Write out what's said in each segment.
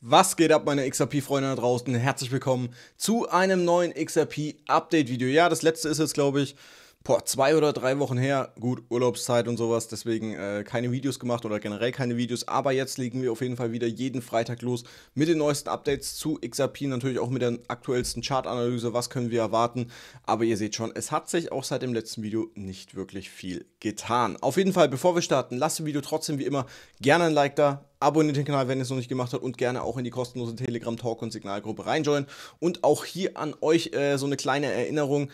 Was geht ab, meine XRP-Freunde da draußen? Herzlich willkommen zu einem neuen XRP-Update-Video. Ja, das letzte ist jetzt, glaube ich, boah, zwei oder drei Wochen her, gut, Urlaubszeit und sowas, deswegen äh, keine Videos gemacht oder generell keine Videos, aber jetzt legen wir auf jeden Fall wieder jeden Freitag los mit den neuesten Updates zu XRP, natürlich auch mit der aktuellsten Chartanalyse, was können wir erwarten, aber ihr seht schon, es hat sich auch seit dem letzten Video nicht wirklich viel getan. Auf jeden Fall, bevor wir starten, lasst dem Video trotzdem wie immer gerne ein Like da, abonniert den Kanal, wenn ihr es noch nicht gemacht habt und gerne auch in die kostenlose Telegram-Talk- und Signalgruppe reinjoinen. Und auch hier an euch äh, so eine kleine Erinnerung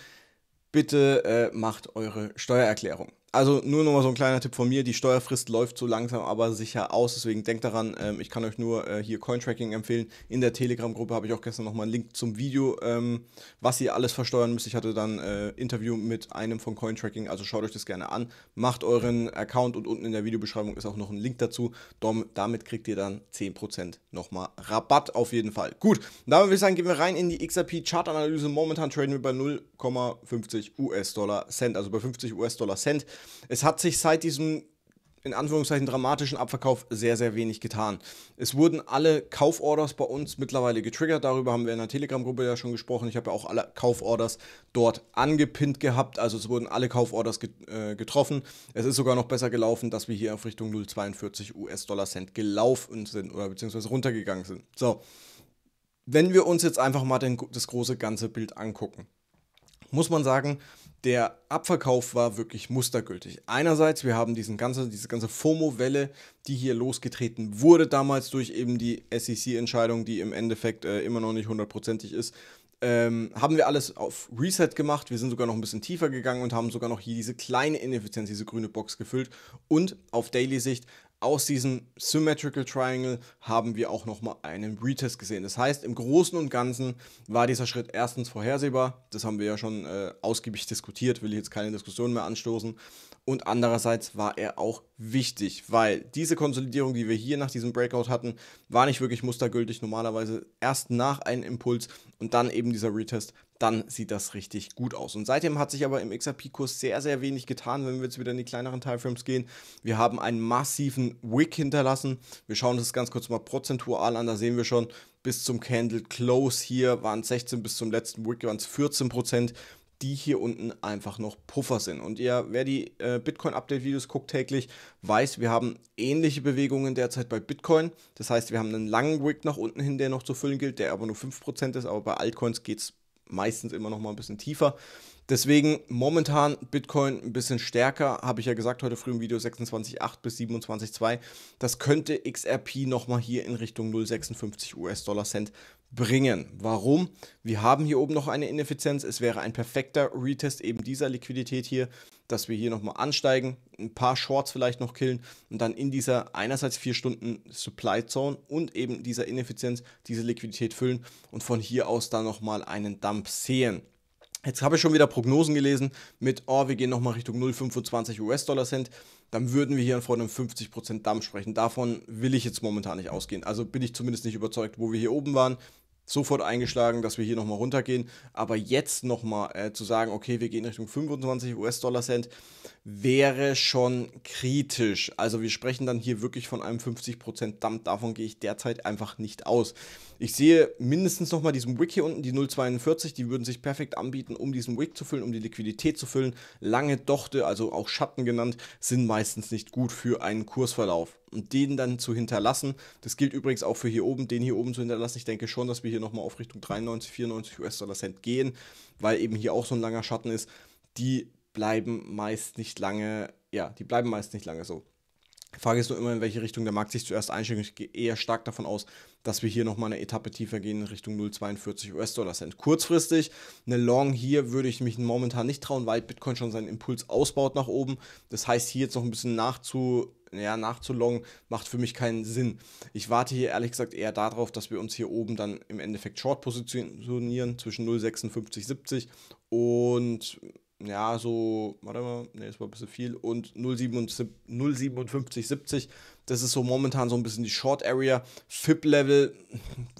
bitte äh, macht eure Steuererklärung also nur noch mal so ein kleiner Tipp von mir, die Steuerfrist läuft so langsam aber sicher aus, deswegen denkt daran, ähm, ich kann euch nur äh, hier Cointracking empfehlen. In der Telegram-Gruppe habe ich auch gestern noch mal einen Link zum Video, ähm, was ihr alles versteuern müsst. Ich hatte dann äh, Interview mit einem von Cointracking, also schaut euch das gerne an. Macht euren Account und unten in der Videobeschreibung ist auch noch ein Link dazu. Dom, damit kriegt ihr dann 10% nochmal Rabatt auf jeden Fall. Gut, damit würde ich sagen, gehen wir rein in die XRP chart analyse Momentan traden wir bei 0,50 US-Dollar Cent, also bei 50 US-Dollar Cent. Es hat sich seit diesem in Anführungszeichen dramatischen Abverkauf sehr, sehr wenig getan. Es wurden alle Kauforders bei uns mittlerweile getriggert. Darüber haben wir in der Telegram-Gruppe ja schon gesprochen. Ich habe ja auch alle Kauforders dort angepinnt gehabt. Also es wurden alle Kauforders äh, getroffen. Es ist sogar noch besser gelaufen, dass wir hier auf Richtung 0,42 US-Dollar-Cent gelaufen sind oder beziehungsweise runtergegangen sind. So, wenn wir uns jetzt einfach mal den, das große ganze Bild angucken muss man sagen, der Abverkauf war wirklich mustergültig. Einerseits, wir haben diesen ganze, diese ganze FOMO-Welle, die hier losgetreten wurde damals durch eben die SEC-Entscheidung, die im Endeffekt äh, immer noch nicht hundertprozentig ist, ähm, haben wir alles auf Reset gemacht. Wir sind sogar noch ein bisschen tiefer gegangen und haben sogar noch hier diese kleine Ineffizienz, diese grüne Box gefüllt. Und auf Daily-Sicht aus diesem Symmetrical Triangle haben wir auch nochmal einen Retest gesehen. Das heißt, im Großen und Ganzen war dieser Schritt erstens vorhersehbar, das haben wir ja schon äh, ausgiebig diskutiert, will ich jetzt keine Diskussion mehr anstoßen. Und andererseits war er auch wichtig, weil diese Konsolidierung, die wir hier nach diesem Breakout hatten, war nicht wirklich mustergültig. Normalerweise erst nach einem Impuls und dann eben dieser Retest dann sieht das richtig gut aus. Und seitdem hat sich aber im XRP-Kurs sehr, sehr wenig getan, wenn wir jetzt wieder in die kleineren Timeframes gehen. Wir haben einen massiven Wick hinterlassen. Wir schauen uns das ganz kurz mal prozentual an. Da sehen wir schon, bis zum Candle Close hier waren es 16, bis zum letzten Wick waren es 14 Prozent die hier unten einfach noch Puffer sind. Und ihr, wer die äh, Bitcoin-Update-Videos guckt täglich, weiß, wir haben ähnliche Bewegungen derzeit bei Bitcoin. Das heißt, wir haben einen langen Wick nach unten hin, der noch zu füllen gilt, der aber nur 5% ist, aber bei Altcoins geht es meistens immer noch mal ein bisschen tiefer. Deswegen momentan Bitcoin ein bisschen stärker, habe ich ja gesagt heute früh im Video 26,8 bis 27,2. Das könnte XRP nochmal hier in Richtung 0,56 US-Dollar Cent bringen. Warum? Wir haben hier oben noch eine Ineffizienz. Es wäre ein perfekter Retest eben dieser Liquidität hier, dass wir hier nochmal ansteigen, ein paar Shorts vielleicht noch killen und dann in dieser einerseits 4 Stunden Supply Zone und eben dieser Ineffizienz diese Liquidität füllen und von hier aus dann nochmal einen Dump sehen. Jetzt habe ich schon wieder Prognosen gelesen mit, oh, wir gehen nochmal Richtung 0,25 US-Dollar Cent. Dann würden wir hier von einem 50% Dampf sprechen. Davon will ich jetzt momentan nicht ausgehen. Also bin ich zumindest nicht überzeugt, wo wir hier oben waren sofort eingeschlagen, dass wir hier nochmal runtergehen. Aber jetzt nochmal äh, zu sagen, okay, wir gehen Richtung 25 US-Dollar-Cent, wäre schon kritisch. Also wir sprechen dann hier wirklich von einem 50%-Dump. Davon gehe ich derzeit einfach nicht aus. Ich sehe mindestens nochmal diesen Wick hier unten, die 0,42, die würden sich perfekt anbieten, um diesen Wick zu füllen, um die Liquidität zu füllen. Lange Dochte, also auch Schatten genannt, sind meistens nicht gut für einen Kursverlauf und den dann zu hinterlassen. Das gilt übrigens auch für hier oben, den hier oben zu hinterlassen. Ich denke schon, dass wir hier nochmal auf Richtung 93, 94 US-Dollar Cent gehen, weil eben hier auch so ein langer Schatten ist. Die bleiben meist nicht lange, ja, die bleiben meist nicht lange so. Die Frage ist nur immer, in welche Richtung der Markt sich zuerst einschränkt. Ich gehe eher stark davon aus, dass wir hier nochmal eine Etappe tiefer gehen in Richtung 0,42 US-Dollar-Cent. Kurzfristig, eine Long hier würde ich mich momentan nicht trauen, weil Bitcoin schon seinen Impuls ausbaut nach oben. Das heißt, hier jetzt noch ein bisschen nachzu ja, nachzulongen, macht für mich keinen Sinn. Ich warte hier ehrlich gesagt eher darauf, dass wir uns hier oben dann im Endeffekt short positionieren zwischen 0,5670 und ja, so, warte mal, ne, das war ein bisschen viel. Und 057, 70, das ist so momentan so ein bisschen die Short Area. FIP-Level,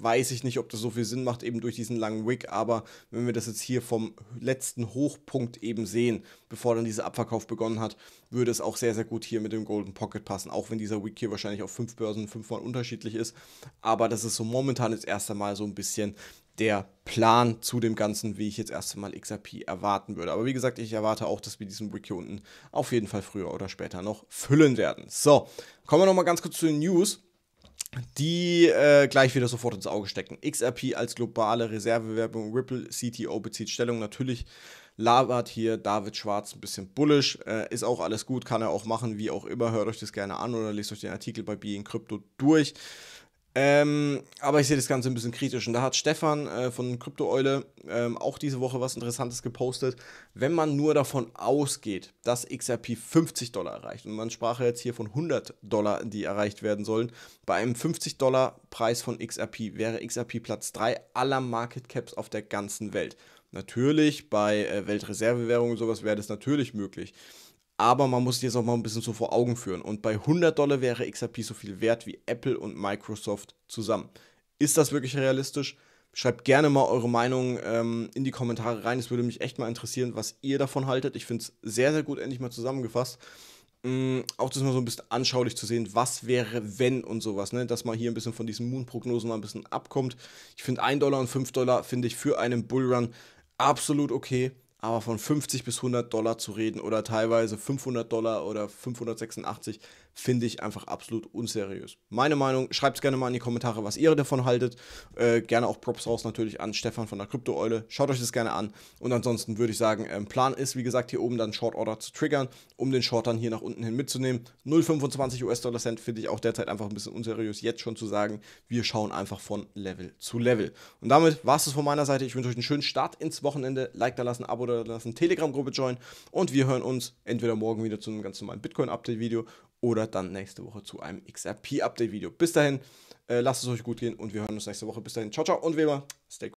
weiß ich nicht, ob das so viel Sinn macht, eben durch diesen langen Wick, aber wenn wir das jetzt hier vom letzten Hochpunkt eben sehen, bevor dann dieser Abverkauf begonnen hat, würde es auch sehr, sehr gut hier mit dem Golden Pocket passen, auch wenn dieser Wick hier wahrscheinlich auf fünf Börsen fünfmal unterschiedlich ist. Aber das ist so momentan jetzt erst einmal so ein bisschen der Plan zu dem Ganzen, wie ich jetzt erst einmal XRP erwarten würde. Aber wie gesagt, ich erwarte auch, dass wir diesen Wiki unten auf jeden Fall früher oder später noch füllen werden. So, kommen wir nochmal ganz kurz zu den News die äh, gleich wieder sofort ins Auge stecken. XRP als globale Reservewerbung, Ripple CTO bezieht Stellung. Natürlich labert hier David Schwarz ein bisschen bullisch. Äh, ist auch alles gut, kann er auch machen, wie auch immer. Hört euch das gerne an oder lest euch den Artikel bei Being Crypto durch. Ähm, aber ich sehe das Ganze ein bisschen kritisch. Und da hat Stefan äh, von Kryptoeule ähm, auch diese Woche was Interessantes gepostet. Wenn man nur davon ausgeht, dass XRP 50 Dollar erreicht, und man sprach jetzt hier von 100 Dollar, die erreicht werden sollen, bei einem 50 Dollar Preis von XRP wäre XRP Platz 3 aller Market Caps auf der ganzen Welt. Natürlich, bei äh, Weltreservewährungen und sowas wäre das natürlich möglich. Aber man muss jetzt auch mal ein bisschen so vor Augen führen. Und bei 100 Dollar wäre XRP so viel wert wie Apple und Microsoft zusammen. Ist das wirklich realistisch? Schreibt gerne mal eure Meinung ähm, in die Kommentare rein. Es würde mich echt mal interessieren, was ihr davon haltet. Ich finde es sehr, sehr gut endlich mal zusammengefasst. Ähm, auch das mal so ein bisschen anschaulich zu sehen, was wäre, wenn und sowas, ne? dass man hier ein bisschen von diesen Moon-Prognosen mal ein bisschen abkommt. Ich finde 1 Dollar und 5 Dollar finde ich für einen Bullrun absolut okay aber von 50 bis 100 Dollar zu reden oder teilweise 500 Dollar oder 586 finde ich einfach absolut unseriös. Meine Meinung, schreibt es gerne mal in die Kommentare, was ihr davon haltet. Äh, gerne auch Props raus natürlich an Stefan von der krypto Schaut euch das gerne an. Und ansonsten würde ich sagen, ähm, Plan ist, wie gesagt, hier oben dann Short Order zu triggern, um den Short dann hier nach unten hin mitzunehmen. 0,25 US-Dollar Cent finde ich auch derzeit einfach ein bisschen unseriös, jetzt schon zu sagen, wir schauen einfach von Level zu Level. Und damit war es das von meiner Seite. Ich wünsche euch einen schönen Start ins Wochenende. Like da lassen, Abo da oder lassen, Telegram-Gruppe joinen und wir hören uns entweder morgen wieder zu einem ganz normalen Bitcoin-Update-Video oder dann nächste Woche zu einem XRP-Update-Video. Bis dahin, äh, lasst es euch gut gehen und wir hören uns nächste Woche. Bis dahin, ciao, ciao und wie immer, stay